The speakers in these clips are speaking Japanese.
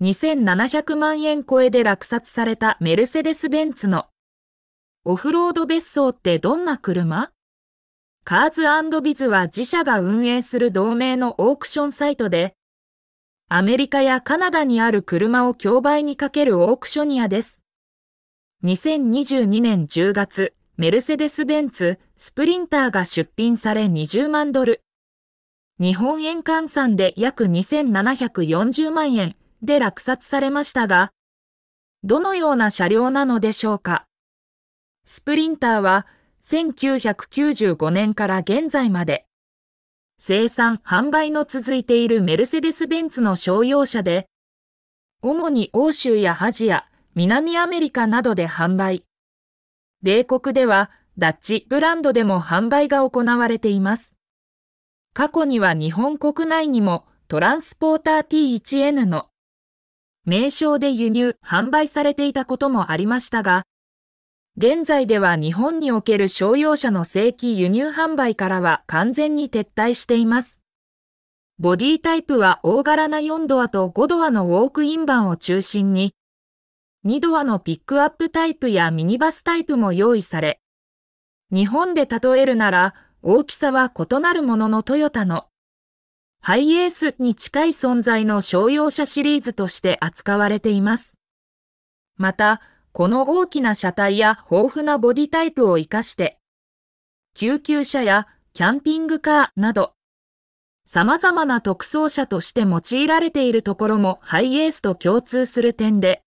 2700万円超えで落札されたメルセデス・ベンツのオフロード別荘ってどんな車カーズビズは自社が運営する同盟のオークションサイトでアメリカやカナダにある車を競売にかけるオークショニアです。2022年10月、メルセデス・ベンツ、スプリンターが出品され20万ドル。日本円換算で約2740万円。で落札されましたが、どのような車両なのでしょうかスプリンターは1995年から現在まで、生産・販売の続いているメルセデス・ベンツの商用車で、主に欧州やアジア、南アメリカなどで販売。米国ではダッチブランドでも販売が行われています。過去には日本国内にもトランスポーター T1N の名称で輸入、販売されていたこともありましたが、現在では日本における商用車の正規輸入販売からは完全に撤退しています。ボディタイプは大柄な4ドアと5ドアのウォークイン版を中心に、2ドアのピックアップタイプやミニバスタイプも用意され、日本で例えるなら大きさは異なるもののトヨタのハイエースに近い存在の商用車シリーズとして扱われています。また、この大きな車体や豊富なボディタイプを活かして、救急車やキャンピングカーなど、様々な特装車として用いられているところもハイエースと共通する点で、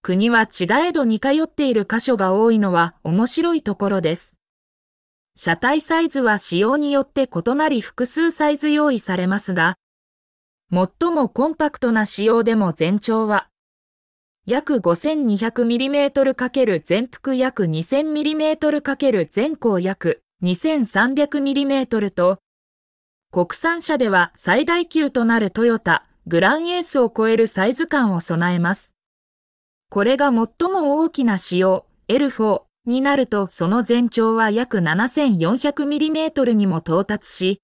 国は違えど似通っている箇所が多いのは面白いところです。車体サイズは仕様によって異なり複数サイズ用意されますが、最もコンパクトな仕様でも全長は、約 5200mm× 全幅約 2000mm× 全高約 2300mm と、国産車では最大級となるトヨタ、グランエースを超えるサイズ感を備えます。これが最も大きな仕様、L4 になるとその全長は約 7400mm にも到達し、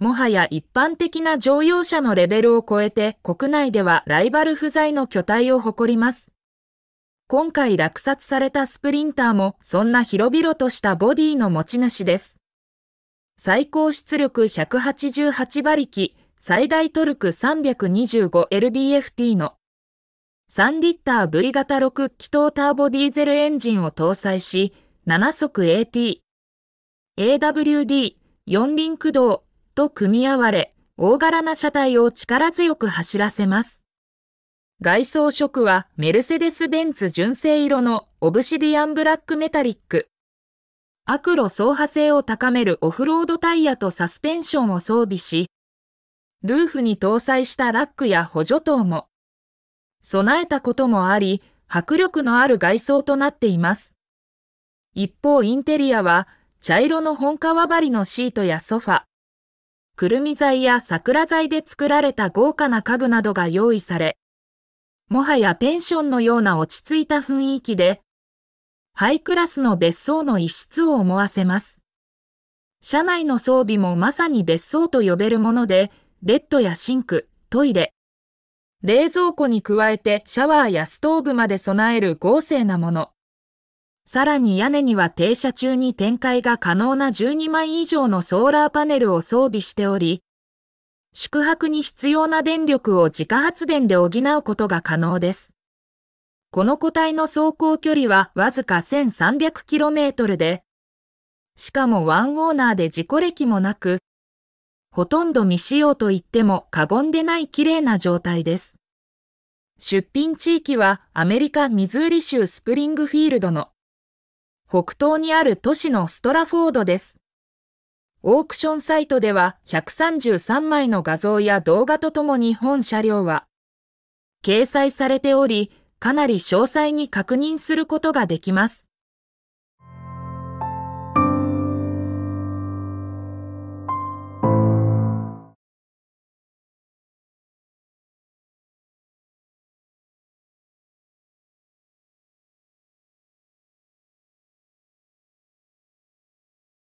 もはや一般的な乗用車のレベルを超えて国内ではライバル不在の巨体を誇ります。今回落札されたスプリンターもそんな広々としたボディの持ち主です。最高出力188馬力、最大トルク 325lbft の3リッター V 型6気筒ターボディーゼルエンジンを搭載し、7速 AT、AWD、4輪駆動と組み合われ、大柄な車体を力強く走らせます。外装色はメルセデス・ベンツ純正色のオブシディアンブラックメタリック。悪路走破性を高めるオフロードタイヤとサスペンションを装備し、ルーフに搭載したラックや補助灯も、備えたこともあり、迫力のある外装となっています。一方インテリアは、茶色の本革張りのシートやソファ、くるみ材や桜材で作られた豪華な家具などが用意され、もはやペンションのような落ち着いた雰囲気で、ハイクラスの別荘の一室を思わせます。車内の装備もまさに別荘と呼べるもので、ベッドやシンク、トイレ、冷蔵庫に加えてシャワーやストーブまで備える豪勢なもの。さらに屋根には停車中に展開が可能な12枚以上のソーラーパネルを装備しており、宿泊に必要な電力を自家発電で補うことが可能です。この個体の走行距離はわずか 1300km で、しかもワンオーナーで事故歴もなく、ほとんど未使用と言っても過言でない綺麗な状態です。出品地域はアメリカ・ミズーリ州スプリングフィールドの北東にある都市のストラフォードです。オークションサイトでは133枚の画像や動画とともに本車両は掲載されており、かなり詳細に確認することができます。